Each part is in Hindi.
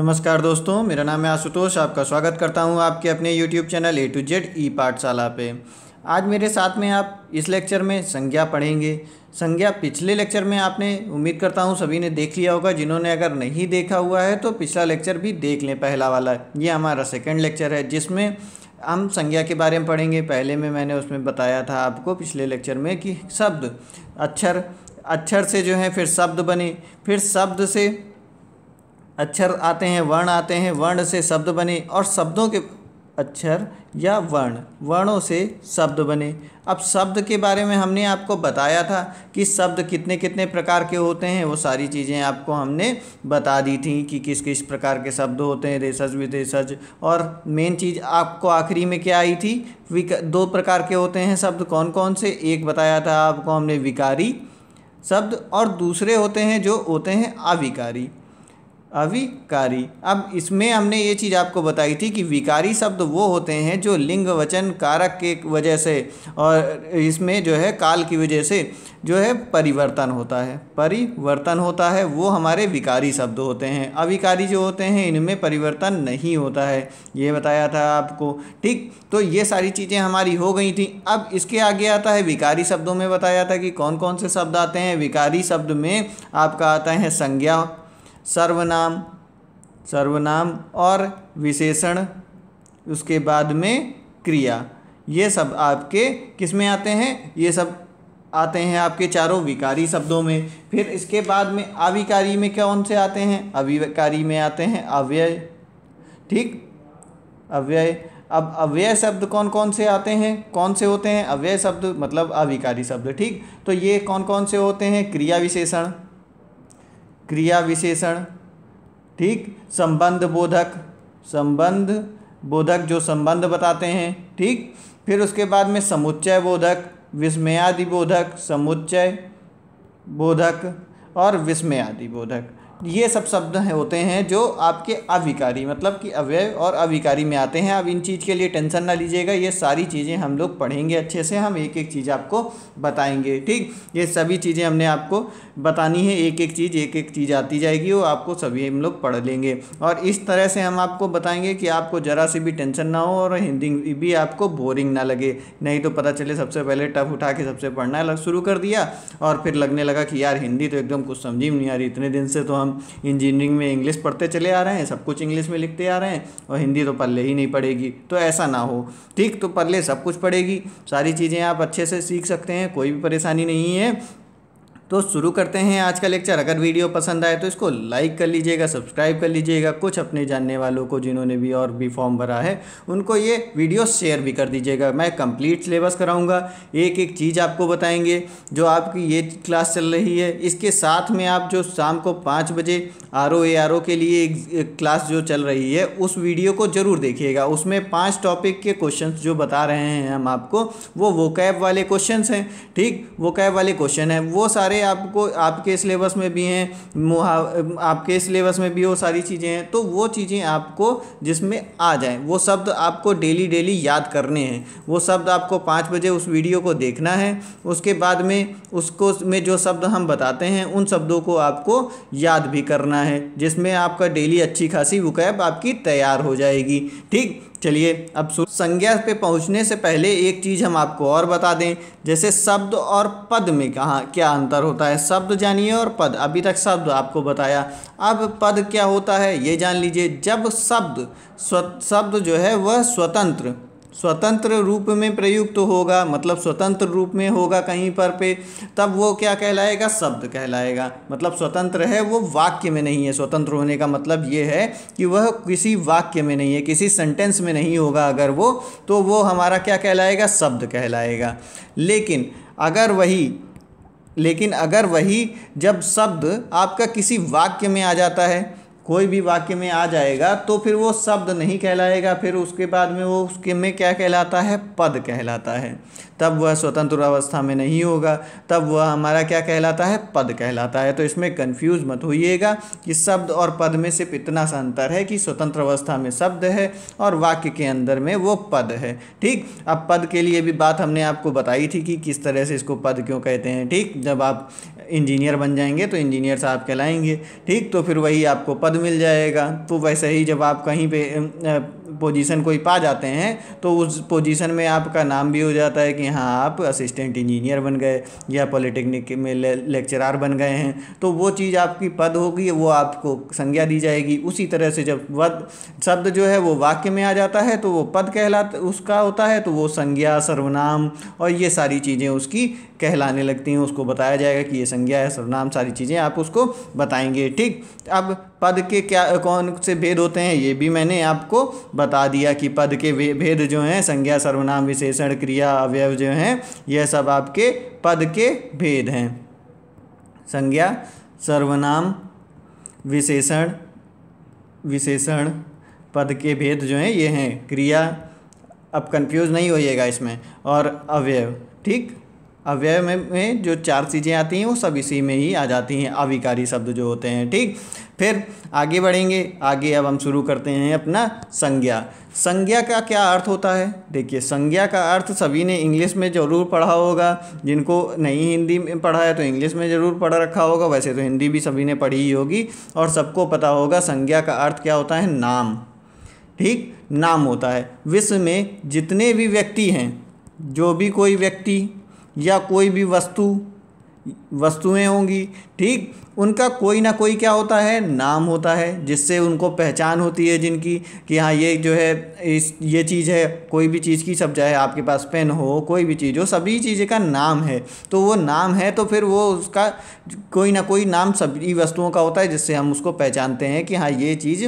नमस्कार दोस्तों मेरा नाम है आशुतोष आपका स्वागत करता हूं आपके अपने YouTube channel A to Z e Pathshala पे आज मेरे साथ में आप इस लेक्चर में संज्ञा पढ़ेंगे संज्ञा पिछले लेक्चर में आपने उम्मीद करता हूं सभी ने देख लिया होगा जिन्होंने अगर नहीं देखा हुआ है तो पिछला लेक्चर भी देख लें पहला वाला ये हमारा सेकेंड लेक्चर है जिसमें हम संज्ञा के बारे में पढ़ेंगे पहले में मैंने उसमें बताया था आपको पिछले लेक्चर में कि शब्द अक्षर अक्षर से जो है फिर शब्द बने फिर शब्द से अक्षर आते हैं वर्ण आते हैं वर्ण से शब्द बने और शब्दों के अक्षर या वर्ण वर्णों से शब्द बने अब शब्द के बारे में हमने आपको बताया था कि शब्द कितने कितने प्रकार के होते हैं वो सारी चीज़ें आपको हमने बता दी थी कि किस किस प्रकार के शब्द होते हैं रेसज विदेशज और मेन चीज़ आपको आखिरी में क्या आई थी दो प्रकार के होते हैं शब्द कौन कौन से एक बताया था आपको हमने विकारी शब्द और दूसरे होते हैं जो होते हैं अविकारी अविकारी अब इसमें हमने ये चीज़ आपको बताई थी कि विकारी शब्द वो होते हैं जो लिंग वचन कारक के वजह से और इसमें जो है काल की वजह से जो है परिवर्तन होता है परिवर्तन होता है वो हमारे विकारी शब्द होते हैं अविकारी जो होते हैं इनमें परिवर्तन नहीं होता है ये बताया था आपको ठीक तो ये सारी चीज़ें हमारी हो गई थी अब इसके आगे आता है विकारी शब्दों में बताया था कि कौन कौन से शब्द आते हैं विकारी शब्द में आपका आता है संज्ञा सर्वनाम सर्वनाम और विशेषण उसके बाद में क्रिया ये सब आपके किस में आते हैं ये सब आते हैं आपके चारों विकारी शब्दों में फिर इसके बाद में अविकारी में कौन से आते हैं अविकारी में आते हैं अव्यय ठीक अव्यय अब अव्यय शब्द कौन कौन से आते हैं कौन से होते हैं अव्यय शब्द मतलब अविकारी शब्द ठीक तो ये कौन कौन से होते हैं क्रिया विशेषण क्रिया विशेषण ठीक संबंध बोधक संबंध बोधक जो संबंध बताते हैं ठीक फिर उसके बाद में समुच्चय बोधक विस्मयादि बोधक समुच्चय बोधक और विस्मयादि बोधक ये सब शब्द हैं होते हैं जो आपके अविकारी मतलब कि अव्यय और अविकारी में आते हैं अब इन चीज़ के लिए टेंशन ना लीजिएगा ये सारी चीज़ें हम लोग पढ़ेंगे अच्छे से हम एक एक चीज़ आपको बताएंगे ठीक ये सभी चीज़ें हमने आपको बतानी है एक एक चीज़ एक एक चीज़ आती जाएगी वो आपको सभी हम लोग पढ़ लेंगे और इस तरह से हम आपको बताएंगे कि आपको ज़रा सी भी टेंशन ना हो और हिंदी भी आपको बोरिंग ना लगे नहीं तो पता चले सबसे पहले टफ उठा के सबसे पढ़ना शुरू कर दिया और फिर लगने लगा कि यार हिंदी तो एकदम कुछ समझी नहीं आ रही इतने दिन से तो हम हम इंजीनियरिंग में इंग्लिश पढ़ते चले आ रहे हैं सब कुछ इंग्लिश में लिखते आ रहे हैं और हिंदी तो पल्ले ही नहीं पड़ेगी तो ऐसा ना हो ठीक तो पल्ले सब कुछ पड़ेगी सारी चीज़ें आप अच्छे से सीख सकते हैं कोई भी परेशानी नहीं है तो शुरू करते हैं आज का लेक्चर अगर वीडियो पसंद आए तो इसको लाइक कर लीजिएगा सब्सक्राइब कर लीजिएगा कुछ अपने जानने वालों को जिन्होंने भी और भी फॉर्म भरा है उनको ये वीडियो शेयर भी कर दीजिएगा मैं कंप्लीट सिलेबस कराऊंगा एक एक चीज़ आपको बताएंगे जो आपकी ये क्लास चल रही है इसके साथ में आप जो शाम को पाँच बजे R O A R O के लिए एक क्लास जो चल रही है उस वीडियो को ज़रूर देखिएगा उसमें पाँच टॉपिक के क्वेश्चन जो बता रहे हैं हम आपको वो वो कैब वाले क्वेश्चन हैं ठीक वो कैब वाले क्वेश्चन हैं वो सारे सारे आपको आपके सिलेबस में भी हैं आपके सिलेबस में भी वो सारी चीज़ें हैं तो वो चीज़ें आपको जिसमें आ जाएं वो शब्द आपको डेली डेली याद करने हैं वो शब्द आपको पाँच बजे उस वीडियो को देखना है उसके बाद में उसको में जो शब्द हम बताते हैं उन शब्दों को आपको याद भी करना है जिसमें आपका डेली अच्छी खासी वुकैब आपकी तैयार हो जाएगी ठीक चलिए अब संज्ञा पे पहुंचने से पहले एक चीज़ हम आपको और बता दें जैसे शब्द और पद में कहाँ क्या अंतर होता है शब्द जानिए और पद अभी तक शब्द आपको बताया अब पद क्या होता है ये जान लीजिए जब शब्द शब्द जो है वह स्वतंत्र स्वतंत्र रूप में प्रयुक्त होगा मतलब स्वतंत्र रूप में होगा कहीं पर पे तब वो क्या कहलाएगा शब्द कहलाएगा मतलब स्वतंत्र है वो वाक्य में नहीं है स्वतंत्र होने का मतलब ये है कि वह किसी वाक्य में नहीं है किसी सेंटेंस में नहीं होगा अगर वो तो वो हमारा क्या कहलाएगा शब्द कहलाएगा लेकिन अगर वही लेकिन अगर वही जब शब्द आपका किसी वाक्य में आ जाता है कोई भी वाक्य में आ जाएगा तो फिर वो शब्द नहीं कहलाएगा फिर उसके बाद में वो उसके में क्या कहलाता है पद कहलाता है तब वह स्वतंत्र अवस्था में नहीं होगा तब वह हमारा क्या कहलाता है पद कहलाता है तो इसमें कन्फ्यूज मत होइएगा कि शब्द और पद में सिर्फ इतना सा अंतर है कि स्वतंत्र अवस्था में शब्द है और वाक्य के अंदर में वो पद है ठीक अब पद के लिए भी बात हमने आपको बताई थी कि किस तरह से इसको पद क्यों कहते हैं ठीक जब आप इंजीनियर बन जाएंगे तो इंजीनियर साहब कहलाएंगे ठीक तो फिर वही आपको पद मिल जाएगा तो वैसे ही जब आप कहीं पर पोजीशन कोई पा जाते हैं तो उस पोजीशन में आपका नाम भी हो जाता है कि हाँ आप असिस्टेंट इंजीनियर बन गए या पॉलिटेक्निक में ले, लेक्चरार बन गए हैं तो वो चीज़ आपकी पद होगी वो आपको संज्ञा दी जाएगी उसी तरह से जब वद शब्द जो है वो वाक्य में आ जाता है तो वो पद कहला उसका होता है तो वो संज्ञा सर्वनाम और ये सारी चीज़ें उसकी कहलाने लगती हैं उसको बताया जाएगा कि ये संज्ञा है सर्वनाम सारी चीज़ें आप उसको बताएंगे ठीक अब पद के क्या कौन से भेद होते हैं ये भी मैंने आपको बता दिया कि पद के भेद जो हैं संज्ञा सर्वनाम विशेषण क्रिया अवयव जो हैं यह सब आपके पद के भेद हैं संज्ञा सर्वनाम विशेषण विशेषण पद के भेद जो हैं ये हैं क्रिया अब कंफ्यूज नहीं होइएगा इसमें और अवयव ठीक अव्यय में, में जो चार चीज़ें आती हैं वो सब इसी में ही आ जाती हैं अविकारी शब्द जो होते हैं ठीक फिर आगे बढ़ेंगे आगे अब हम शुरू करते हैं अपना संज्ञा संज्ञा का क्या अर्थ होता है देखिए संज्ञा का अर्थ सभी ने इंग्लिश में ज़रूर पढ़ा होगा जिनको नहीं हिंदी में पढ़ा है तो इंग्लिश में ज़रूर पढ़ा रखा होगा वैसे तो हिंदी भी सभी ने पढ़ी ही होगी और सबको पता होगा संज्ञा का अर्थ क्या होता है नाम ठीक नाम होता है विश्व में जितने भी व्यक्ति हैं जो भी कोई व्यक्ति या कोई भी वस्तु वस्तुएं होंगी ठीक उनका कोई ना कोई क्या होता है नाम होता है जिससे उनको पहचान होती है जिनकी कि हाँ ये जो है इस ये चीज़ है कोई भी चीज़ की सब चाहे आपके पास पेन हो कोई भी चीज़ हो सभी चीज़ें का नाम है तो वो नाम है तो फिर वो उसका कोई ना कोई नाम सभी वस्तुओं का होता है जिससे हम उसको पहचानते हैं कि हाँ ये चीज़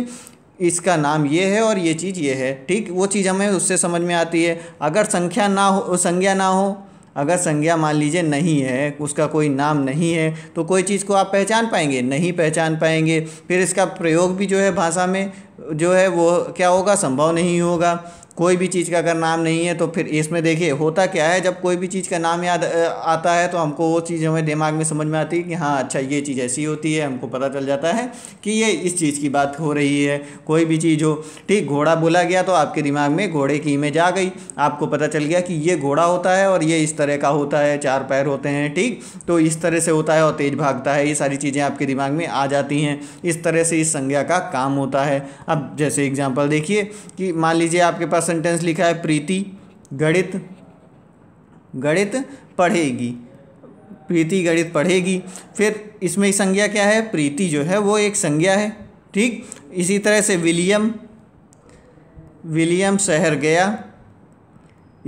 इसका नाम ये है और ये चीज़ ये है ठीक वो चीज़ हमें उससे समझ में आती है अगर संख्या ना हो संज्ञा ना हो अगर संज्ञा मान लीजिए नहीं है उसका कोई नाम नहीं है तो कोई चीज़ को आप पहचान पाएंगे नहीं पहचान पाएंगे फिर इसका प्रयोग भी जो है भाषा में जो है वो क्या होगा संभव नहीं होगा कोई भी चीज़ का अगर नाम नहीं है तो फिर इसमें देखिए होता क्या है जब कोई भी चीज़ का नाम याद आता है तो हमको वो चीज़ हमें दिमाग में समझ में आती है कि हाँ अच्छा ये चीज़ ऐसी होती है हमको पता चल जाता है कि ये इस चीज़ की बात हो रही है कोई भी चीज़ हो ठीक घोड़ा बोला गया तो आपके दिमाग में घोड़े की इमेज आ गई आपको पता चल गया कि ये घोड़ा होता है और ये इस तरह का होता है चार पैर होते हैं ठीक तो इस तरह से होता है और तेज़ भागता है ये सारी चीज़ें आपके दिमाग में आ जाती हैं इस तरह से इस संज्ञा का काम होता है अब जैसे एग्जाम्पल देखिए कि मान लीजिए आपके पास सेंटेंस लिखा है प्रीति गणित गणित पढ़ेगी प्रीति गणित पढ़ेगी फिर इसमें संज्ञा क्या है प्रीति जो है वो एक संज्ञा है ठीक इसी तरह से विलियम विलियम शहर गया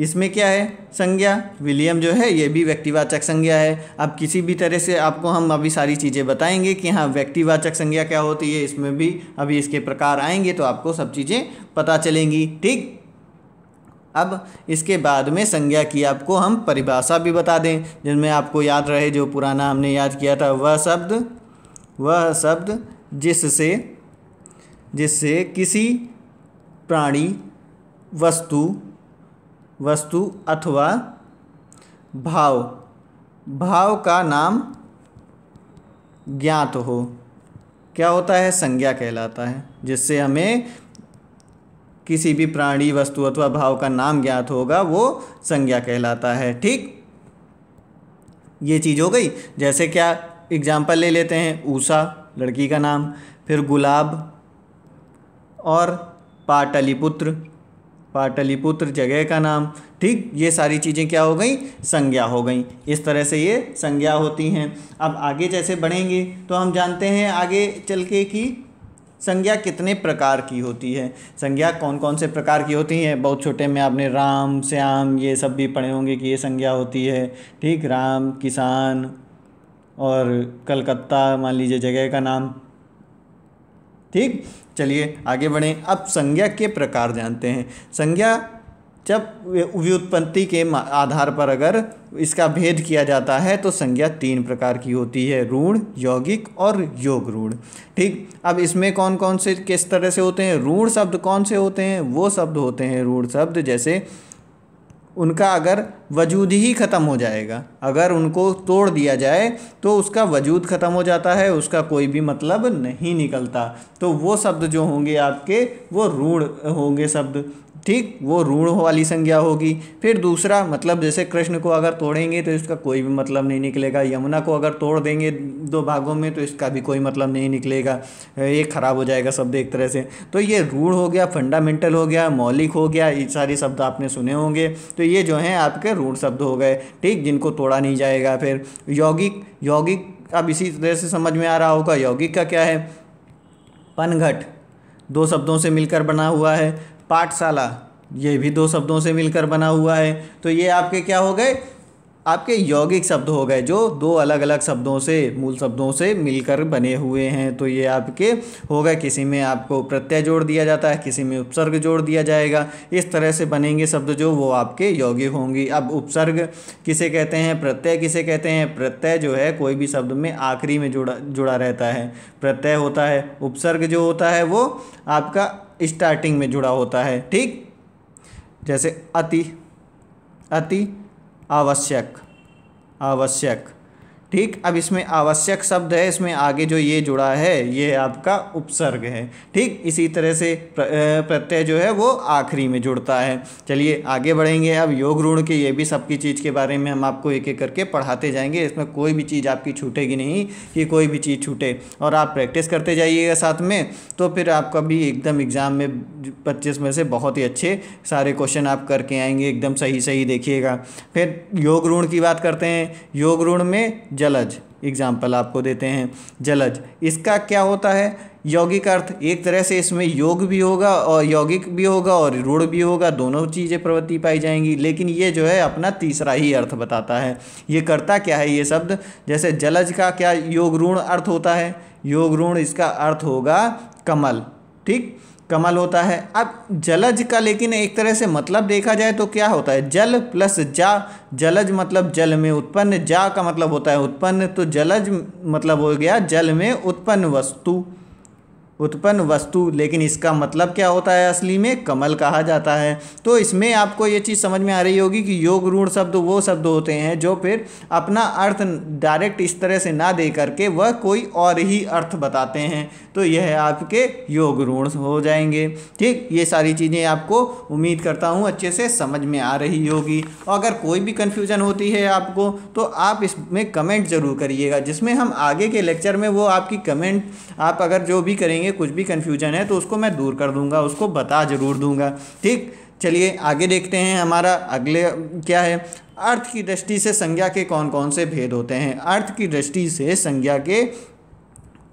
इसमें क्या है संज्ञा विलियम जो है ये भी व्यक्तिवाचक संज्ञा है अब किसी भी तरह से आपको हम अभी सारी चीज़ें बताएंगे कि हाँ व्यक्तिवाचक संज्ञा क्या होती है इसमें भी अभी इसके प्रकार आएंगे तो आपको सब चीज़ें पता चलेंगी ठीक अब इसके बाद में संज्ञा की आपको हम परिभाषा भी बता दें जिनमें आपको याद रहे जो पुराना हमने याद किया था वह शब्द वह शब्द जिससे जिससे किसी प्राणी वस्तु वस्तु अथवा भाव भाव का नाम ज्ञात हो क्या होता है संज्ञा कहलाता है जिससे हमें किसी भी प्राणी वस्तु अथवा भाव का नाम ज्ञात होगा वो संज्ञा कहलाता है ठीक ये चीज़ हो गई जैसे क्या एग्जाम्पल ले लेते हैं ऊषा लड़की का नाम फिर गुलाब और पाटलिपुत्र पाटलिपुत्र जगह का नाम ठीक ये सारी चीज़ें क्या हो गई संज्ञा हो गई इस तरह से ये संज्ञा होती हैं अब आगे जैसे बढ़ेंगे तो हम जानते हैं आगे चल के कि संज्ञा कितने प्रकार की होती है संज्ञा कौन कौन से प्रकार की होती है बहुत छोटे में आपने राम श्याम ये सब भी पढ़े होंगे कि ये संज्ञा होती है ठीक राम किसान और कलकत्ता मान लीजिए जगह का नाम ठीक चलिए आगे बढ़ें अब संज्ञा के प्रकार जानते हैं संज्ञा जब व्युत्पत्ति के आधार पर अगर इसका भेद किया जाता है तो संज्ञा तीन प्रकार की होती है रूढ़ यौगिक और योग रूढ़ ठीक अब इसमें कौन कौन से किस तरह से होते हैं रूढ़ शब्द कौन से होते हैं वो शब्द होते हैं रूढ़ शब्द जैसे उनका अगर वजूद ही ख़त्म हो जाएगा अगर उनको तोड़ दिया जाए तो उसका वजूद ख़त्म हो जाता है उसका कोई भी मतलब नहीं निकलता तो वो शब्द जो होंगे आपके वो रूढ़ होंगे शब्द ठीक वो ऋण वाली संज्ञा होगी फिर दूसरा मतलब जैसे कृष्ण को अगर तोड़ेंगे तो इसका कोई भी मतलब नहीं निकलेगा यमुना को अगर तोड़ देंगे दो भागों में तो इसका भी कोई मतलब नहीं निकलेगा ये खराब हो जाएगा शब्द एक तरह से तो ये रूढ़ हो गया फंडामेंटल हो गया मौलिक हो गया ये सारे शब्द आपने सुने होंगे तो ये जो हैं आपके रूढ़ शब्द हो गए ठीक जिनको तोड़ा नहीं जाएगा फिर यौगिक यौगिक अब इसी तरह से समझ में आ रहा होगा यौगिक का क्या है पनघट दो शब्दों से मिलकर बना हुआ है पाठशाला ये भी दो शब्दों से मिलकर बना हुआ है तो ये आपके क्या हो गए आपके यौगिक शब्द हो गए जो दो अलग अलग शब्दों से मूल शब्दों से मिलकर बने हुए हैं तो ये आपके हो गए किसी में आपको प्रत्यय जोड़ दिया जाता है किसी में उपसर्ग जोड़ दिया जाएगा इस तरह से बनेंगे शब्द जो वो आपके यौगिक होंगी अब उपसर्ग किसे कहते हैं प्रत्यय किसे कहते हैं प्रत्यय जो है कोई भी शब्द में आखिरी में जुड़ा जुड़ा रहता है प्रत्यय होता है उपसर्ग जो होता है वो आपका स्टार्टिंग में जुड़ा होता है ठीक जैसे अति अति आवश्यक आवश्यक ठीक अब इसमें आवश्यक शब्द है इसमें आगे जो ये जुड़ा है ये आपका उपसर्ग है ठीक इसी तरह से प्रत्यय जो है वो आखिरी में जुड़ता है चलिए आगे बढ़ेंगे अब योग ऋण के ये भी सबकी चीज़ के बारे में हम आपको एक एक करके पढ़ाते जाएंगे इसमें कोई भी चीज़ आपकी छूटेगी नहीं कि कोई भी चीज़ छूटे और आप प्रैक्टिस करते जाइएगा साथ में तो फिर आपका भी एकदम एग्ज़ाम में पच्चीस में से बहुत ही अच्छे सारे क्वेश्चन आप करके आएंगे एकदम सही सही देखिएगा फिर योग ऋण की बात करते हैं योग ऋण में जलज एग्जाम्पल आपको देते हैं जलज इसका क्या होता है यौगिक अर्थ एक तरह से इसमें योग भी होगा और यौगिक भी होगा और रूढ़ भी होगा दोनों चीज़ें प्रवृत्ति पाई जाएंगी लेकिन ये जो है अपना तीसरा ही अर्थ बताता है ये करता क्या है ये शब्द जैसे जलज का क्या योग ऋण अर्थ होता है योग ऋण इसका अर्थ होगा कमल ठीक कमल होता है अब जलज का लेकिन एक तरह से मतलब देखा जाए तो क्या होता है जल प्लस जा जलज मतलब जल में उत्पन्न जा का मतलब होता है उत्पन्न तो जलज मतलब हो गया जल में उत्पन्न वस्तु उत्पन्न वस्तु लेकिन इसका मतलब क्या होता है असली में कमल कहा जाता है तो इसमें आपको ये चीज़ समझ में आ रही होगी कि योग रूण शब्द वो शब्द होते हैं जो फिर अपना अर्थ डायरेक्ट इस तरह से ना दे करके वह कोई और ही अर्थ बताते हैं तो यह आपके योग रूण हो जाएंगे ठीक ये सारी चीज़ें आपको उम्मीद करता हूँ अच्छे से समझ में आ रही होगी और अगर कोई भी कन्फ्यूजन होती है आपको तो आप इसमें कमेंट ज़रूर करिएगा जिसमें हम आगे के लेक्चर में वो आपकी कमेंट आप अगर जो भी करेंगे में कुछ भी कन्फ्यूजन है तो उसको मैं दूर कर दूंगा उसको बता ज़रूर दूंगा ठीक चलिए आगे देखते हैं हमारा अगले क्या है अर्थ की दृष्टि से संज्ञा के कौन कौन से भेद होते हैं अर्थ की दृष्टि से संज्ञा के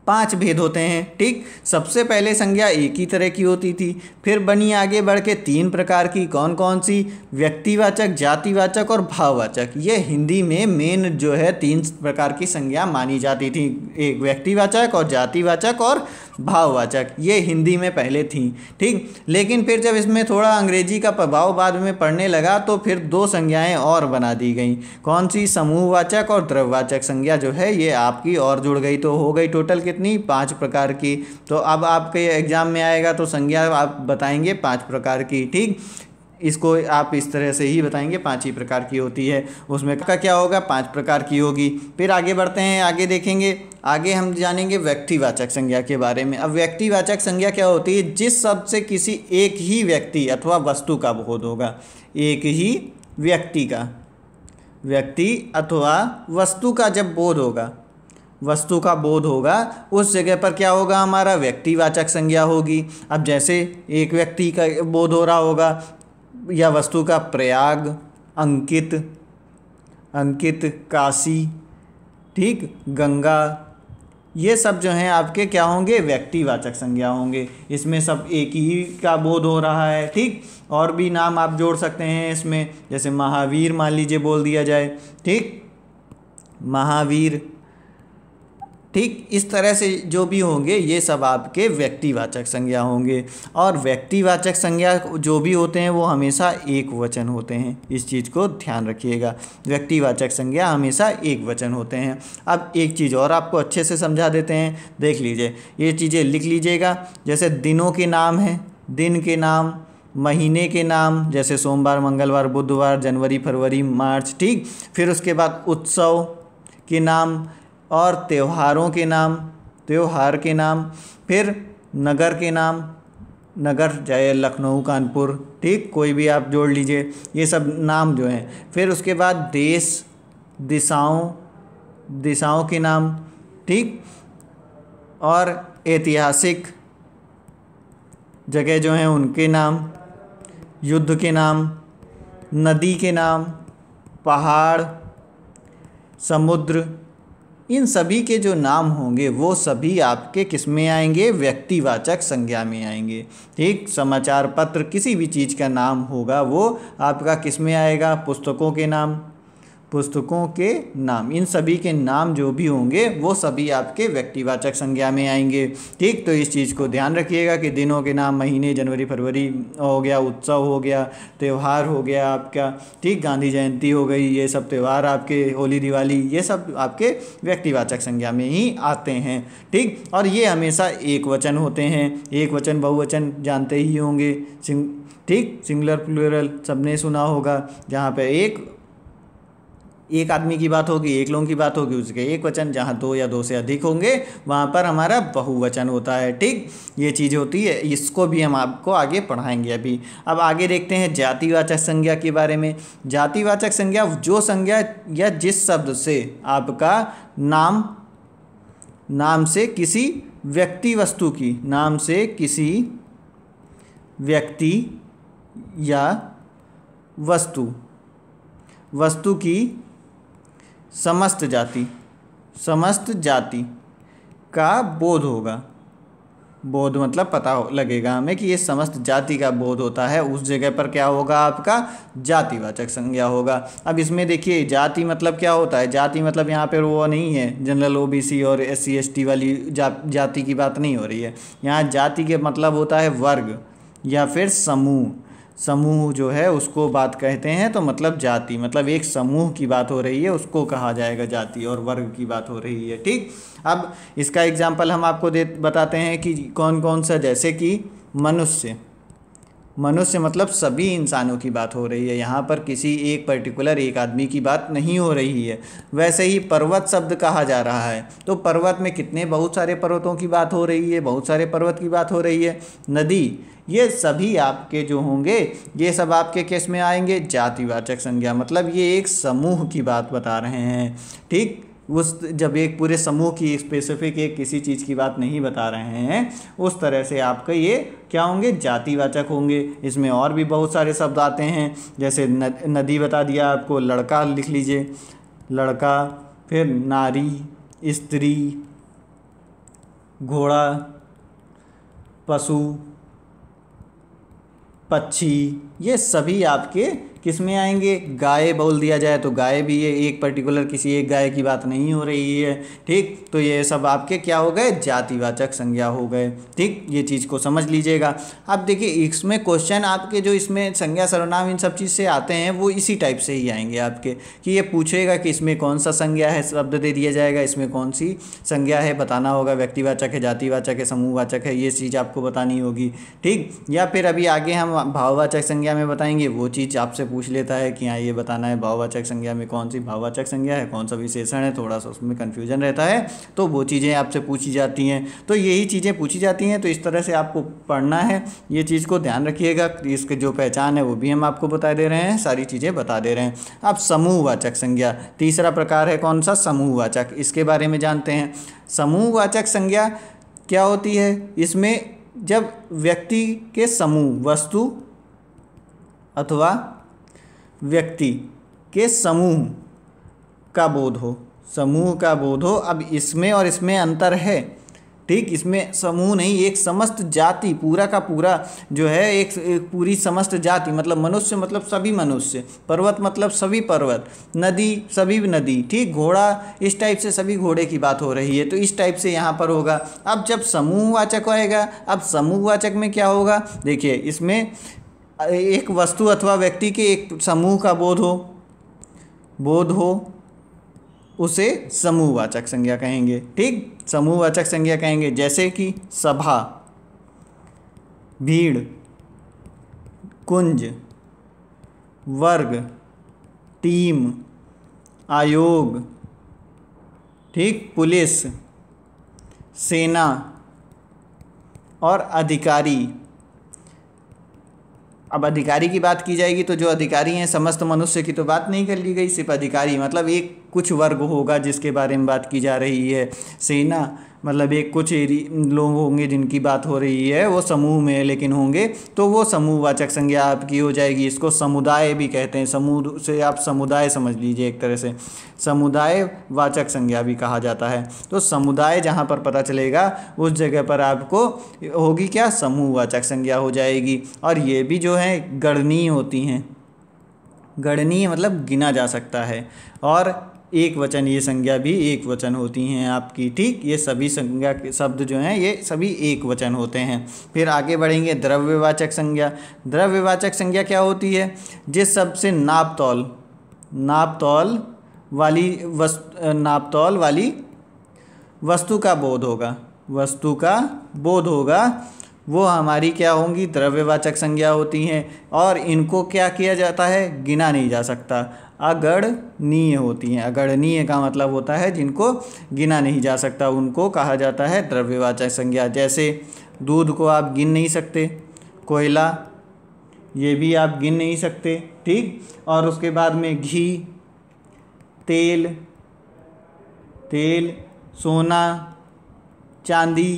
पांच भेद होते हैं ठीक सबसे पहले संज्ञा एक ही तरह की होती थी फिर बनी आगे बढ़ के तीन प्रकार की कौन कौन सी व्यक्तिवाचक जातिवाचक और भाववाचक ये हिंदी में मेन जो है तीन प्रकार की संज्ञा मानी जाती थी एक व्यक्तिवाचक और जातिवाचक और भाववाचक ये हिंदी में पहले थी ठीक लेकिन फिर जब इसमें थोड़ा अंग्रेजी का प्रभाव बाद में पड़ने लगा तो फिर दो संज्ञाएं और बना दी गई कौन सी समूहवाचक और द्रववाचक संज्ञा जो है ये आपकी और जुड़ गई तो हो गई टोटल कितनी कितनी पांच प्रकार की तो अब आपके एग्ज़ाम में आएगा तो संज्ञा आप बताएंगे पांच प्रकार की ठीक इसको आप इस तरह से ही बताएंगे पांच ही प्रकार की होती है उसमें का क्या होगा पांच प्रकार की होगी फिर आगे बढ़ते हैं आगे देखेंगे आगे हम जानेंगे व्यक्तिवाचक संज्ञा के बारे में अब व्यक्तिवाचक संज्ञा क्या होती है जिस शब्द से किसी एक ही व्यक्ति अथवा वस्तु का बोध होगा एक ही व्यक्ति का व्यक्ति अथवा वस्तु का जब बोध होगा वस्तु का बोध होगा उस जगह पर क्या होगा हमारा व्यक्तिवाचक संज्ञा होगी अब जैसे एक व्यक्ति का बोध हो रहा होगा या वस्तु का प्रयाग अंकित अंकित काशी ठीक गंगा ये सब जो हैं आपके क्या होंगे व्यक्तिवाचक संज्ञा होंगे इसमें सब एक ही का बोध हो रहा है ठीक और भी नाम आप जोड़ सकते हैं इसमें जैसे महावीर मान लीजिए बोल दिया जाए ठीक महावीर ठीक इस तरह से जो भी होंगे ये सब आपके व्यक्तिवाचक संज्ञा होंगे और व्यक्तिवाचक संज्ञा जो भी होते हैं वो हमेशा एक वचन होते हैं इस चीज़ को ध्यान रखिएगा व्यक्तिवाचक संज्ञा हमेशा एक वचन होते हैं अब एक चीज़ और आपको अच्छे से समझा देते हैं देख लीजिए ये चीज़ें लिख लीजिएगा जैसे दिनों के नाम हैं दिन के नाम महीने के नाम जैसे सोमवार मंगलवार बुधवार जनवरी फरवरी मार्च ठीक फिर उसके बाद उत्सव के नाम और त्योहारों के नाम त्यौहार के नाम फिर नगर के नाम नगर चाहे लखनऊ कानपुर ठीक कोई भी आप जोड़ लीजिए ये सब नाम जो हैं फिर उसके बाद देश दिशाओं दिशाओं के नाम ठीक और ऐतिहासिक जगह जो हैं उनके नाम युद्ध के नाम नदी के नाम पहाड़ समुद्र इन सभी के जो नाम होंगे वो सभी आपके किस में आएंगे व्यक्तिवाचक संज्ञा में आएंगे ठीक समाचार पत्र किसी भी चीज़ का नाम होगा वो आपका किस में आएगा पुस्तकों के नाम पुस्तकों के नाम इन सभी के नाम जो भी होंगे वो सभी आपके व्यक्तिवाचक संज्ञा में आएंगे ठीक तो इस चीज़ को ध्यान रखिएगा कि दिनों के नाम महीने जनवरी फरवरी हो गया उत्सव हो गया त्यौहार हो गया आपका ठीक गांधी जयंती हो गई ये सब त्यौहार आपके होली दिवाली ये सब आपके व्यक्तिवाचक संज्ञा में ही आते हैं ठीक और ये हमेशा एक वचन होते हैं एक वचन बहुवचन जानते ही होंगे सिंग ठीक सिंगुलर प्लूरल सबने सुना होगा जहाँ पे एक एक आदमी की बात होगी एक लोगों की बात होगी उसके एक वचन जहाँ दो या दो से अधिक होंगे वहाँ पर हमारा बहुवचन होता है ठीक ये चीज़ होती है इसको भी हम आपको आगे पढ़ाएंगे अभी अब आगे देखते हैं जातिवाचक संज्ञा के बारे में जातिवाचक संज्ञा जो संज्ञा या जिस शब्द से आपका नाम नाम से किसी व्यक्ति वस्तु की नाम से किसी व्यक्ति या वस्तु वस्तु की समस्त जाति समस्त जाति का बोध होगा बोध मतलब पता हो, लगेगा हमें कि ये समस्त जाति का बोध होता है उस जगह पर क्या होगा आपका जातिवाचक संज्ञा होगा अब इसमें देखिए जाति मतलब क्या होता है जाति मतलब यहाँ पर वो नहीं है जनरल ओबीसी और एस सी वाली जा, जाति की बात नहीं हो रही है यहाँ जाति के मतलब होता है वर्ग या फिर समूह समूह जो है उसको बात कहते हैं तो मतलब जाति मतलब एक समूह की बात हो रही है उसको कहा जाएगा जाति और वर्ग की बात हो रही है ठीक अब इसका एग्जाम्पल हम आपको दे बताते हैं कि कौन कौन सा जैसे कि मनुष्य मनुष्य मतलब सभी इंसानों की बात हो रही है यहाँ पर किसी एक पर्टिकुलर एक आदमी की बात नहीं हो रही है वैसे ही पर्वत शब्द कहा जा रहा है तो पर्वत में कितने बहुत सारे पर्वतों की बात हो रही है बहुत सारे पर्वत की बात हो रही है नदी ये सभी आपके जो होंगे ये सब आपके केस में आएंगे जातिवाचक संज्ञा मतलब ये एक समूह की बात बता रहे हैं ठीक उस जब एक पूरे समूह की स्पेसिफिक एक किसी चीज़ की बात नहीं बता रहे हैं उस तरह से आपका ये क्या होंगे जातिवाचक होंगे इसमें और भी बहुत सारे शब्द आते हैं जैसे नदी बता दिया आपको लड़का लिख लीजिए लड़का फिर नारी स्त्री घोड़ा पशु पक्षी ये सभी आपके किस में आएंगे गाय बोल दिया जाए तो गाय भी ये एक पर्टिकुलर किसी एक गाय की बात नहीं हो रही है ठीक तो ये सब आपके क्या हो गए जातिवाचक संज्ञा हो गए ठीक ये चीज़ को समझ लीजिएगा अब देखिए इसमें क्वेश्चन आपके जो इसमें संज्ञा सर्वनाम इन सब चीज़ से आते हैं वो इसी टाइप से ही आएंगे आपके कि ये पूछेगा कि इसमें कौन सा संज्ञा है शब्द दे दिया जाएगा इसमें कौन सी संज्ञा है बताना होगा व्यक्तिवाचक है जातिवाचक है समूहवाचक है ये चीज़ आपको बतानी होगी ठीक या फिर अभी आगे हम भाववाचक संज्ञा में बताएंगे वो चीज़ आपसे पूछ लेता है कि हाँ ये बताना है भाववाचक संज्ञा में कौन सी भाववाचक संज्ञा है कौन सा विशेषण है थोड़ा सा उसमें कन्फ्यूजन रहता है तो वो चीज़ें आपसे पूछी जाती हैं तो यही चीज़ें पूछी जाती हैं तो इस तरह से आपको पढ़ना है ये चीज़ को ध्यान रखिएगा इसके जो पहचान है वो भी हम आपको बता दे रहे हैं सारी चीज़ें बता दे रहे हैं अब समूहवाचक संज्ञा तीसरा प्रकार है कौन सा समूहवाचक इसके बारे में जानते हैं समूहवाचक संज्ञा क्या होती है इसमें जब व्यक्ति के समूह वस्तु अथवा व्यक्ति के समूह का बोध हो समूह का बोध हो अब इसमें और इसमें अंतर है ठीक इसमें समूह नहीं एक समस्त जाति पूरा का पूरा जो है एक, एक पूरी समस्त जाति मतलब मनुष्य मतलब सभी मनुष्य पर्वत मतलब सभी पर्वत नदी सभी नदी ठीक घोड़ा इस टाइप से सभी घोड़े की बात हो रही है तो इस टाइप से यहाँ पर होगा अब जब समूहवाचक आएगा अब समूहवाचक में क्या होगा देखिए इसमें एक वस्तु अथवा व्यक्ति के एक समूह का बोध हो बोध हो उसे समूहवाचक संज्ञा कहेंगे ठीक समूहवाचक संज्ञा कहेंगे जैसे कि सभा भीड़ कुंज वर्ग टीम आयोग ठीक पुलिस सेना और अधिकारी अब अधिकारी की बात की जाएगी तो जो अधिकारी हैं समस्त मनुष्य की तो बात नहीं कर ली गई सिर्फ अधिकारी मतलब एक कुछ वर्ग होगा जिसके बारे में बात की जा रही है सेना मतलब एक कुछ लोग होंगे जिनकी बात हो रही है वो समूह में लेकिन होंगे तो वो समूहवाचक संज्ञा आपकी हो जाएगी इसको समुदाय भी कहते हैं समूह से आप समुदाय समझ लीजिए एक तरह से समुदाय वाचक संज्ञा भी कहा जाता है तो समुदाय जहाँ पर पता चलेगा उस जगह पर आपको होगी क्या समूहवाचक संज्ञा हो जाएगी और ये भी जो है गणनीय होती हैं गणनीय मतलब गिना जा सकता है और एक वचन ये संज्ञा भी एक वचन होती हैं आपकी ठीक ये सभी संज्ञा के शब्द जो हैं ये सभी एक वचन होते हैं फिर आगे बढ़ेंगे द्रव्यवाचक संज्ञा द्रव्यवाचक संज्ञा क्या होती है जिस शब्द से नापतौल नापतौल वाली वस्तु नापतौल वाली वस्तु का बोध होगा वस्तु का बोध होगा वो हमारी क्या होंगी द्रव्यवाचक संज्ञा होती हैं और इनको क्या किया जाता है गिना नहीं जा सकता अगणनीय होती हैं अगणनीय का मतलब होता है जिनको गिना नहीं जा सकता उनको कहा जाता है द्रव्यवाचक संज्ञा जैसे दूध को आप गिन नहीं सकते कोयला ये भी आप गिन नहीं सकते ठीक और उसके बाद में घी तेल तेल सोना चांदी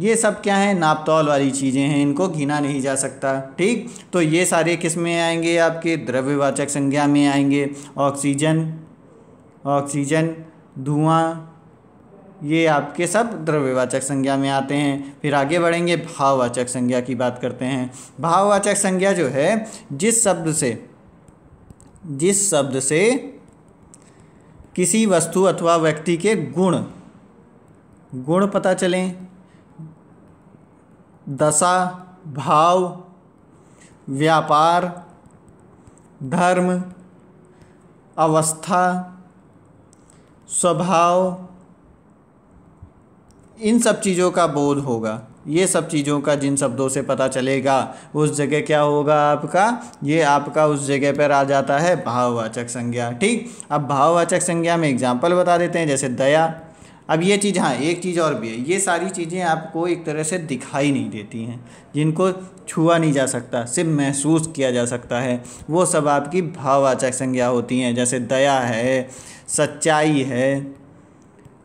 ये सब क्या है नापतौल वाली चीज़ें हैं इनको गिना नहीं जा सकता ठीक तो ये सारे किस में आएंगे आपके द्रव्यवाचक संज्ञा में आएंगे ऑक्सीजन ऑक्सीजन धुआं ये आपके सब द्रव्यवाचक संज्ञा में आते हैं फिर आगे बढ़ेंगे भाववाचक संज्ञा की बात करते हैं भाववाचक संज्ञा जो है जिस शब्द से जिस शब्द से किसी वस्तु अथवा व्यक्ति के गुण गुण पता चलें दशा भाव व्यापार धर्म अवस्था स्वभाव इन सब चीज़ों का बोध होगा ये सब चीज़ों का जिन शब्दों से पता चलेगा उस जगह क्या होगा आपका ये आपका उस जगह पर आ जाता है भाववाचक संज्ञा ठीक अब भाववाचक संज्ञा में एग्जाम्पल बता देते हैं जैसे दया अब ये चीज़ हाँ एक चीज़ और भी है ये सारी चीज़ें आपको एक तरह से दिखाई नहीं देती हैं जिनको छुआ नहीं जा सकता सिर्फ महसूस किया जा सकता है वो सब आपकी भाववाचक संज्ञा होती हैं जैसे दया है सच्चाई है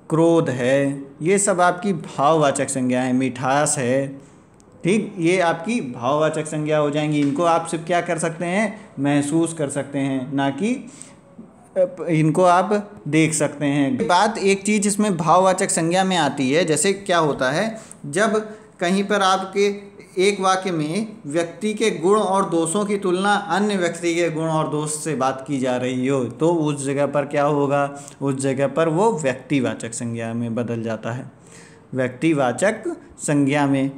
क्रोध है ये सब आपकी भाववाचक संज्ञा है मिठास है ठीक ये आपकी भाववाचक संज्ञा हो जाएंगी इनको आप सिर्फ क्या कर सकते हैं महसूस कर सकते हैं ना कि इनको आप देख सकते हैं बात एक चीज़ इसमें भाववाचक संज्ञा में आती है जैसे क्या होता है जब कहीं पर आपके एक वाक्य में व्यक्ति के गुण और दोषों की तुलना अन्य व्यक्ति के गुण और दोष से बात की जा रही हो तो उस जगह पर क्या होगा उस जगह पर वो व्यक्तिवाचक संज्ञा में बदल जाता है व्यक्तिवाचक संज्ञा में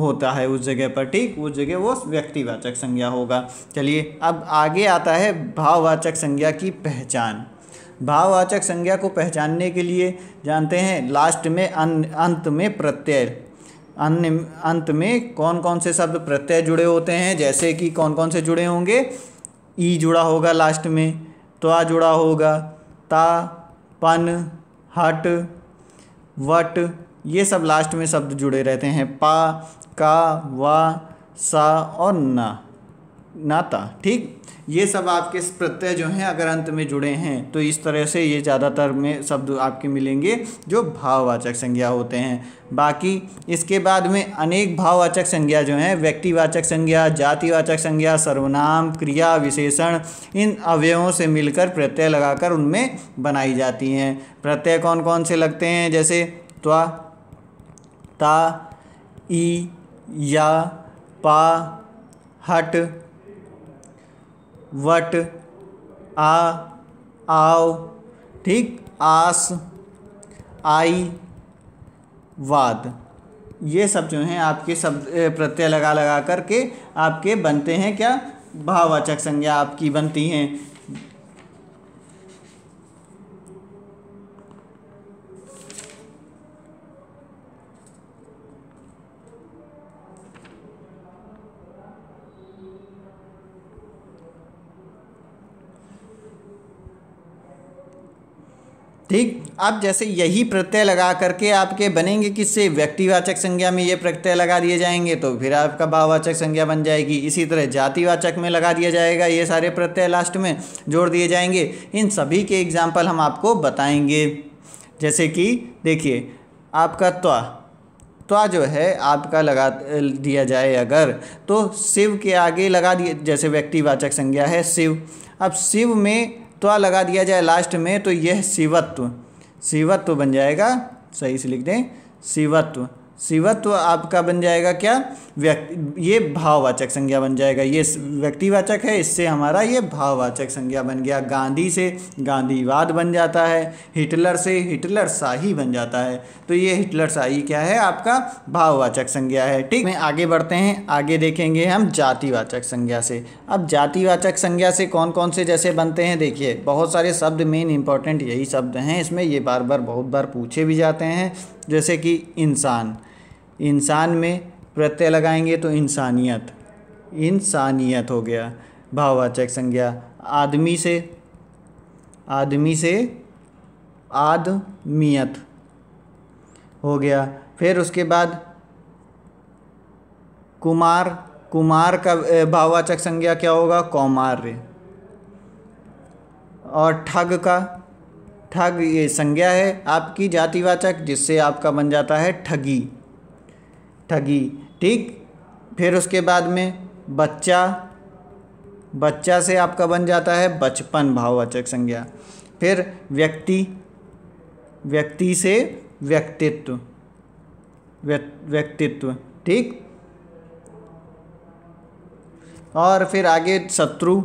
होता है उस जगह पर ठीक उस जगह वो व्यक्तिवाचक संज्ञा होगा चलिए अब आगे आता है भाववाचक संज्ञा की पहचान भाववाचक संज्ञा को पहचानने के लिए जानते हैं लास्ट में अन, अंत में प्रत्यय अन्य अंत में कौन कौन से शब्द प्रत्यय जुड़े होते हैं जैसे कि कौन कौन से जुड़े होंगे ई जुड़ा होगा लास्ट में त्वा जुड़ा होगा ता पन हट वट ये सब लास्ट में शब्द जुड़े रहते हैं पा का वा सा और ना नाता ठीक ये सब आपके प्रत्यय जो हैं अगर अंत में जुड़े हैं तो इस तरह से ये ज़्यादातर में शब्द आपके मिलेंगे जो भाववाचक संज्ञा होते हैं बाकी इसके बाद में अनेक भाववाचक संज्ञा जो हैं व्यक्तिवाचक संज्ञा जातिवाचक संज्ञा सर्वनाम क्रिया विशेषण इन अवयवों से मिलकर प्रत्यय लगाकर उनमें बनाई जाती हैं प्रत्यय कौन कौन से लगते हैं जैसे त्वा ता ई या पा हट वट आ आओ ठीक आस आई वाद ये सब जो हैं आपके शब्द प्रत्यय लगा लगा करके आपके बनते हैं क्या भाववाचक संज्ञा आपकी बनती हैं ठीक अब जैसे यही प्रत्यय लगा करके आपके बनेंगे किससे व्यक्तिवाचक संज्ञा में ये प्रत्यय लगा दिए जाएंगे तो फिर आपका भाववाचक संज्ञा बन जाएगी इसी तरह जातिवाचक में लगा दिया जाएगा ये सारे प्रत्यय लास्ट में जोड़ दिए जाएंगे इन सभी के एग्जाम्पल हम आपको बताएंगे जैसे कि देखिए आपका त्वा त्वा जो है आपका लगा दिया जाए अगर तो शिव के आगे लगा दिए जैसे व्यक्तिवाचक संज्ञा है शिव अब शिव में त्वा लगा दिया जाए लास्ट में तो यह शिवत्व शिवत्व बन जाएगा सही से लिख दें शिवत्व शिवत्व आपका बन जाएगा क्या व्यक्ति ये भाववाचक संज्ञा बन जाएगा ये व्यक्तिवाचक है इससे हमारा ये भाववाचक संज्ञा बन गया गांधी से गांधीवाद बन जाता है हिटलर से हिटलर शाही बन जाता है तो ये हिटलर शाही क्या है आपका भाववाचक संज्ञा है ठीक है आगे बढ़ते हैं आगे देखेंगे हम जातिवाचक संज्ञा से अब जातिवाचक संज्ञा से कौन कौन से जैसे बनते हैं देखिए बहुत सारे शब्द मेन इंपॉर्टेंट यही शब्द हैं इसमें ये बार बार बहुत बार पूछे भी जाते हैं जैसे कि इंसान इंसान में प्रत्यय लगाएंगे तो इंसानियत इंसानियत हो गया भाववाचक संज्ञा आदमी से आदमी से आदमियत हो गया फिर उसके बाद कुमार कुमार का भाववाचक संज्ञा क्या होगा कौमार्य और ठग का ठग ये संज्ञा है आपकी जातिवाचक जिससे आपका बन जाता है ठगी ठगी ठीक फिर उसके बाद में बच्चा बच्चा से आपका बन जाता है बचपन भाववाचक संज्ञा फिर व्यक्ति व्यक्ति से व्यक्तित्व व्यक्तित्व ठीक और फिर आगे शत्रु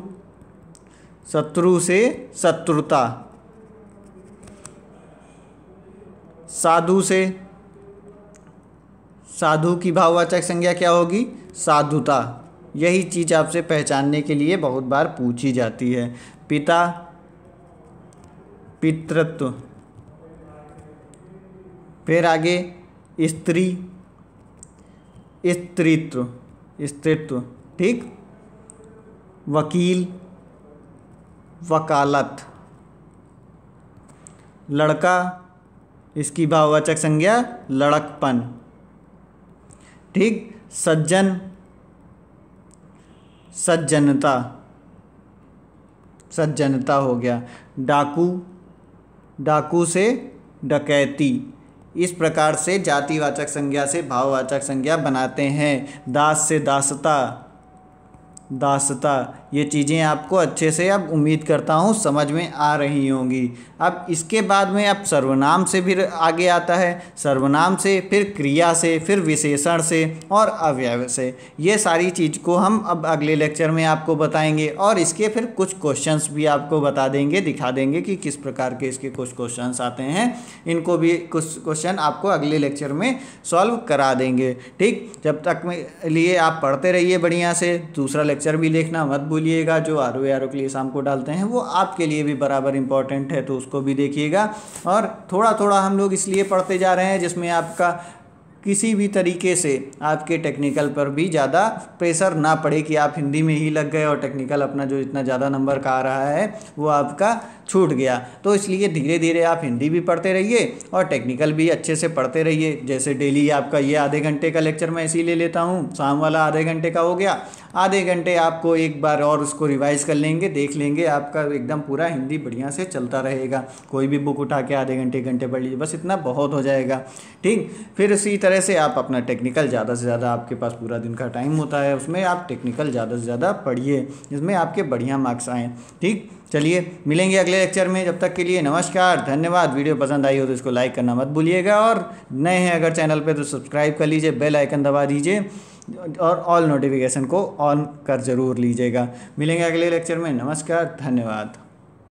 शत्रु से शत्रुता साधु से साधु की भाववाचक संज्ञा क्या होगी साधुता यही चीज़ आपसे पहचानने के लिए बहुत बार पूछी जाती है पिता पितृत्व फिर आगे स्त्री स्त्रीत्व स्त्रीत्व ठीक वकील वकालत लड़का इसकी भाववाचक संज्ञा लड़कपन ठीक सज्जन सज्जनता सज्जनता हो गया डाकू डाकू से डकैती इस प्रकार से जातिवाचक संज्ञा से भाववाचक संज्ञा बनाते हैं दास से दासता दासता ये चीज़ें आपको अच्छे से अब उम्मीद करता हूँ समझ में आ रही होंगी अब इसके बाद में अब सर्वनाम से फिर आगे आता है सर्वनाम से फिर क्रिया से फिर विशेषण से और अव्यय से ये सारी चीज़ को हम अब अगले लेक्चर में आपको बताएंगे और इसके फिर कुछ क्वेश्चंस भी आपको बता देंगे दिखा देंगे कि किस प्रकार के इसके कुछ क्वेश्चन आते हैं इनको भी कुछ क्वेश्चन आपको अगले लेक्चर में सॉल्व करा देंगे ठीक जब तक में लिए आप पढ़ते रहिए बढ़िया से दूसरा लेक्चर भी देखना मत भूलिए भूलिएगा जो आर ओ आर ओ के लिए शाम को डालते हैं वो आपके लिए भी बराबर इंपॉर्टेंट है तो उसको भी देखिएगा और थोड़ा थोड़ा हम लोग इसलिए पढ़ते जा रहे हैं जिसमें आपका किसी भी तरीके से आपके टेक्निकल पर भी ज़्यादा प्रेशर ना पड़े कि आप हिंदी में ही लग गए और टेक्निकल अपना जो इतना ज़्यादा नंबर का आ रहा है वो आपका छूट गया तो इसलिए धीरे धीरे आप हिंदी भी पढ़ते रहिए और टेक्निकल भी अच्छे से पढ़ते रहिए जैसे डेली आपका ये आधे घंटे का लेक्चर मैं इसी ले लेता हूँ शाम वाला आधे घंटे का हो गया आधे घंटे आपको एक बार और उसको रिवाइज़ कर लेंगे देख लेंगे आपका एकदम पूरा हिंदी बढ़िया से चलता रहेगा कोई भी बुक उठा के आधे घंटे घंटे पढ़ लीजिए बस इतना बहुत हो जाएगा ठीक फिर इसी तरह से आप अपना टेक्निकल ज़्यादा से ज़्यादा आपके पास पूरा दिन का टाइम होता है उसमें आप टेक्निकल ज़्यादा से ज़्यादा पढ़िए जिसमें आपके बढ़िया मार्क्स आएँ ठीक चलिए मिलेंगे अगले लेक्चर में जब तक के लिए नमस्कार धन्यवाद वीडियो पसंद आई हो तो इसको लाइक करना मत भूलिएगा और नए हैं अगर चैनल पे तो सब्सक्राइब कर लीजिए बेल आइकन दबा दीजिए और ऑल नोटिफिकेशन को ऑन कर ज़रूर लीजिएगा मिलेंगे अगले लेक्चर में नमस्कार धन्यवाद